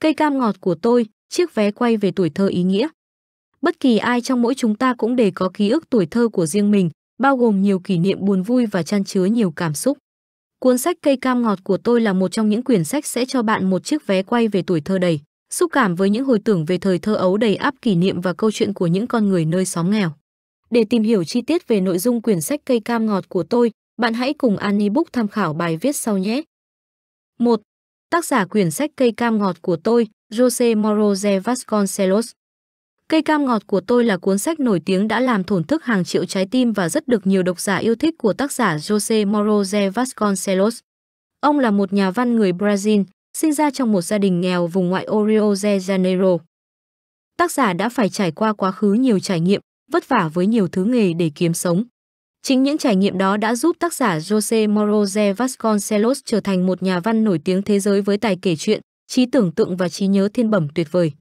cây cam ngọt của tôi, chiếc vé quay về tuổi thơ ý nghĩa. Bất kỳ ai trong mỗi chúng ta cũng đều có ký ức tuổi thơ của riêng mình, bao gồm nhiều kỷ niệm buồn vui và chan chứa nhiều cảm xúc. Cuốn sách Cây cam ngọt của tôi là một trong những quyển sách sẽ cho bạn một chiếc vé quay về tuổi thơ đầy, xúc cảm với những hồi tưởng về thời thơ ấu đầy áp kỷ niệm và câu chuyện của những con người nơi xóm nghèo. Để tìm hiểu chi tiết về nội dung quyển sách Cây cam ngọt của tôi, bạn hãy cùng Annie Book tham khảo bài viết sau nhé. 1 tác giả quyển sách Cây cam ngọt của tôi, Jose Moroje Vasconcelos. Cây cam ngọt của tôi là cuốn sách nổi tiếng đã làm thổn thức hàng triệu trái tim và rất được nhiều độc giả yêu thích của tác giả Jose Moroje Vasconcelos. Ông là một nhà văn người Brazil, sinh ra trong một gia đình nghèo vùng ngoại Rio de Janeiro. Tác giả đã phải trải qua quá khứ nhiều trải nghiệm, vất vả với nhiều thứ nghề để kiếm sống. Chính những trải nghiệm đó đã giúp tác giả Jose Moroze Vasconcelos trở thành một nhà văn nổi tiếng thế giới với tài kể chuyện, trí tưởng tượng và trí nhớ thiên bẩm tuyệt vời.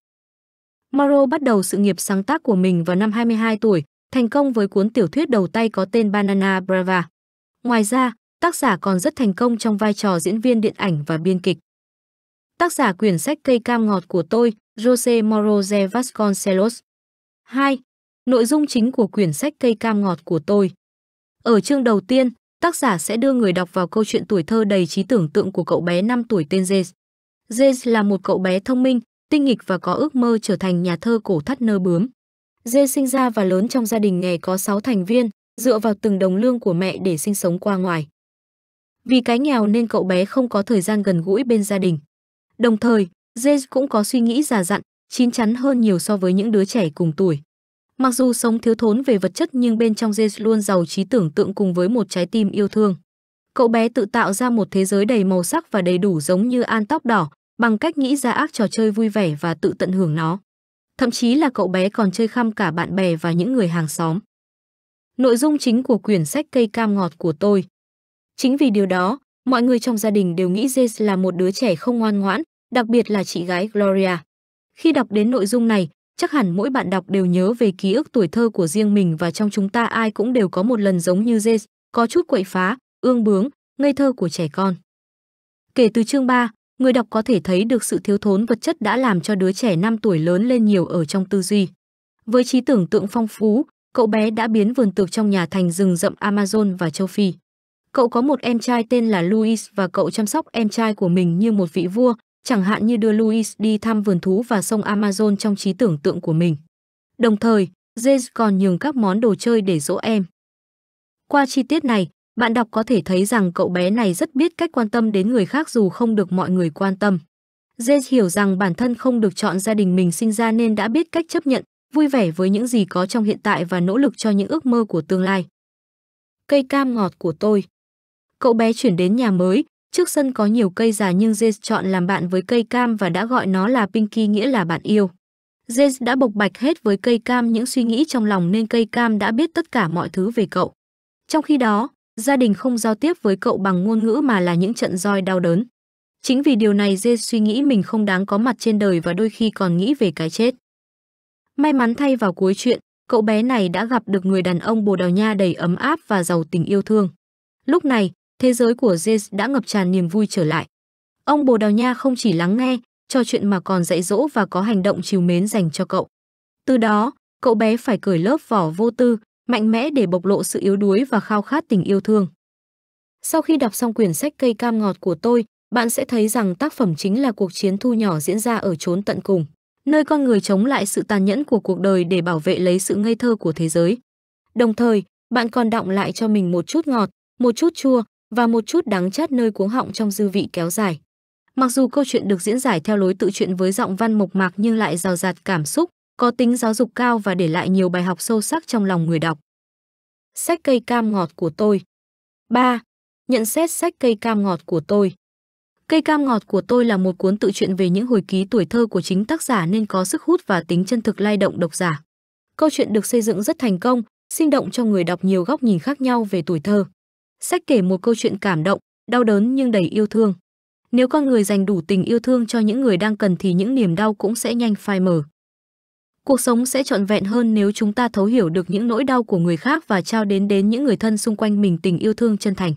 Moro bắt đầu sự nghiệp sáng tác của mình vào năm 22 tuổi, thành công với cuốn tiểu thuyết đầu tay có tên Banana Brava. Ngoài ra, tác giả còn rất thành công trong vai trò diễn viên điện ảnh và biên kịch. Tác giả quyển sách Cây cam ngọt của tôi, Jose Moroze Vasconcelos. 2. Nội dung chính của quyển sách Cây cam ngọt của tôi ở chương đầu tiên, tác giả sẽ đưa người đọc vào câu chuyện tuổi thơ đầy trí tưởng tượng của cậu bé 5 tuổi tên Jace. Jace là một cậu bé thông minh, tinh nghịch và có ước mơ trở thành nhà thơ cổ thắt nơ bướm. Jace sinh ra và lớn trong gia đình nghề có 6 thành viên, dựa vào từng đồng lương của mẹ để sinh sống qua ngoài. Vì cái nghèo nên cậu bé không có thời gian gần gũi bên gia đình. Đồng thời, Jace cũng có suy nghĩ già dặn, chín chắn hơn nhiều so với những đứa trẻ cùng tuổi. Mặc dù sống thiếu thốn về vật chất nhưng bên trong Jace luôn giàu trí tưởng tượng cùng với một trái tim yêu thương. Cậu bé tự tạo ra một thế giới đầy màu sắc và đầy đủ giống như An tóc đỏ, bằng cách nghĩ ra ác trò chơi vui vẻ và tự tận hưởng nó. Thậm chí là cậu bé còn chơi khăm cả bạn bè và những người hàng xóm. Nội dung chính của quyển sách Cây cam ngọt của tôi. Chính vì điều đó, mọi người trong gia đình đều nghĩ Jace là một đứa trẻ không ngoan ngoãn, đặc biệt là chị gái Gloria. Khi đọc đến nội dung này, Chắc hẳn mỗi bạn đọc đều nhớ về ký ức tuổi thơ của riêng mình và trong chúng ta ai cũng đều có một lần giống như Jace, có chút quậy phá, ương bướng, ngây thơ của trẻ con. Kể từ chương 3, người đọc có thể thấy được sự thiếu thốn vật chất đã làm cho đứa trẻ 5 tuổi lớn lên nhiều ở trong tư duy. Với trí tưởng tượng phong phú, cậu bé đã biến vườn tược trong nhà thành rừng rậm Amazon và châu Phi. Cậu có một em trai tên là Louis và cậu chăm sóc em trai của mình như một vị vua, chẳng hạn như đưa Louis đi thăm vườn thú và sông Amazon trong trí tưởng tượng của mình. Đồng thời, Jace còn nhường các món đồ chơi để dỗ em. Qua chi tiết này, bạn đọc có thể thấy rằng cậu bé này rất biết cách quan tâm đến người khác dù không được mọi người quan tâm. Jace hiểu rằng bản thân không được chọn gia đình mình sinh ra nên đã biết cách chấp nhận, vui vẻ với những gì có trong hiện tại và nỗ lực cho những ước mơ của tương lai. Cây cam ngọt của tôi Cậu bé chuyển đến nhà mới, Trước sân có nhiều cây già nhưng Jace chọn làm bạn với cây cam và đã gọi nó là Pinky nghĩa là bạn yêu. Jace đã bộc bạch hết với cây cam những suy nghĩ trong lòng nên cây cam đã biết tất cả mọi thứ về cậu. Trong khi đó, gia đình không giao tiếp với cậu bằng ngôn ngữ mà là những trận roi đau đớn. Chính vì điều này Jace suy nghĩ mình không đáng có mặt trên đời và đôi khi còn nghĩ về cái chết. May mắn thay vào cuối chuyện, cậu bé này đã gặp được người đàn ông Bồ Đào Nha đầy ấm áp và giàu tình yêu thương. Lúc này, thế giới của Jace đã ngập tràn niềm vui trở lại. Ông Bồ Đào Nha không chỉ lắng nghe, trò chuyện mà còn dạy dỗ và có hành động chiều mến dành cho cậu. Từ đó, cậu bé phải cởi lớp vỏ vô tư, mạnh mẽ để bộc lộ sự yếu đuối và khao khát tình yêu thương. Sau khi đọc xong quyển sách Cây cam ngọt của tôi, bạn sẽ thấy rằng tác phẩm chính là cuộc chiến thu nhỏ diễn ra ở chốn tận cùng, nơi con người chống lại sự tàn nhẫn của cuộc đời để bảo vệ lấy sự ngây thơ của thế giới. Đồng thời, bạn còn đọng lại cho mình một chút ngọt, một chút chua, và một chút đắng chát nơi cuống họng trong dư vị kéo dài. Mặc dù câu chuyện được diễn giải theo lối tự truyện với giọng văn mộc mạc nhưng lại rào rạt cảm xúc, có tính giáo dục cao và để lại nhiều bài học sâu sắc trong lòng người đọc. Sách cây cam ngọt của tôi 3. Nhận xét sách cây cam ngọt của tôi Cây cam ngọt của tôi là một cuốn tự truyện về những hồi ký tuổi thơ của chính tác giả nên có sức hút và tính chân thực lay động độc giả. Câu chuyện được xây dựng rất thành công, sinh động cho người đọc nhiều góc nhìn khác nhau về tuổi thơ. Sách kể một câu chuyện cảm động, đau đớn nhưng đầy yêu thương. Nếu con người dành đủ tình yêu thương cho những người đang cần thì những niềm đau cũng sẽ nhanh phai mờ. Cuộc sống sẽ trọn vẹn hơn nếu chúng ta thấu hiểu được những nỗi đau của người khác và trao đến đến những người thân xung quanh mình tình yêu thương chân thành.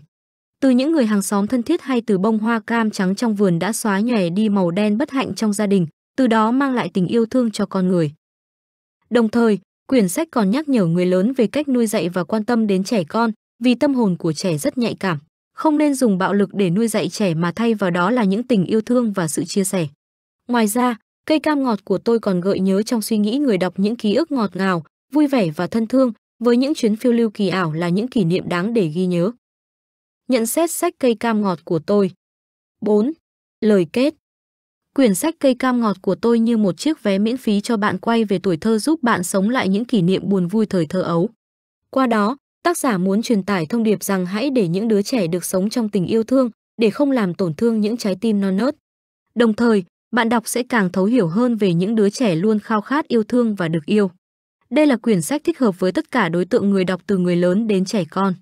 Từ những người hàng xóm thân thiết hay từ bông hoa cam trắng trong vườn đã xóa nhòe đi màu đen bất hạnh trong gia đình, từ đó mang lại tình yêu thương cho con người. Đồng thời, quyển sách còn nhắc nhở người lớn về cách nuôi dạy và quan tâm đến trẻ con, vì tâm hồn của trẻ rất nhạy cảm không nên dùng bạo lực để nuôi dạy trẻ mà thay vào đó là những tình yêu thương và sự chia sẻ ngoài ra cây cam ngọt của tôi còn gợi nhớ trong suy nghĩ người đọc những ký ức ngọt ngào vui vẻ và thân thương với những chuyến phiêu lưu kỳ ảo là những kỷ niệm đáng để ghi nhớ nhận xét sách cây cam ngọt của tôi 4. lời kết quyển sách cây cam ngọt của tôi như một chiếc vé miễn phí cho bạn quay về tuổi thơ giúp bạn sống lại những kỷ niệm buồn vui thời thơ ấu. Qua đó, Tác giả muốn truyền tải thông điệp rằng hãy để những đứa trẻ được sống trong tình yêu thương để không làm tổn thương những trái tim non nớt. Đồng thời, bạn đọc sẽ càng thấu hiểu hơn về những đứa trẻ luôn khao khát yêu thương và được yêu. Đây là quyển sách thích hợp với tất cả đối tượng người đọc từ người lớn đến trẻ con.